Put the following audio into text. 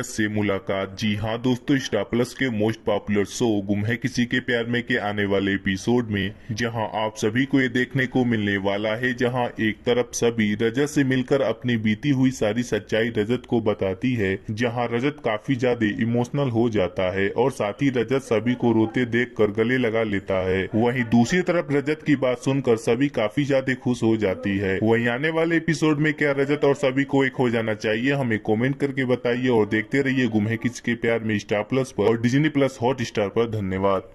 से मुलाकात जी हाँ दोस्तों स्टार प्लस के most popular show Ghum Hai किसी के प्यार में के आने वाले एपिसोड में जहां आप सभी को ये देखने को मिलने वाला है जहां एक तरफ सभी रजत से मिलकर अपनी बीती हुई सारी सच्चाई रजत को बताती है जहां रजत काफी ज्यादा इमोशनल हो जाता है और साथ ही रजत सभी को रोते देख कर गले लगा लेता है वही दूसरी तरफ रजत की बात सुनकर सभी काफी ज्यादा खुश हो जाती है वही आने वाले एपिसोड में क्या रजत और सभी को एक हो जाना चाहिए हमें कॉमेंट करके बताइए और देख देखते रहिए गुम है किसके प्यार में स्टार प्लस पर और डिजनी प्लस हॉट स्टार पर धन्यवाद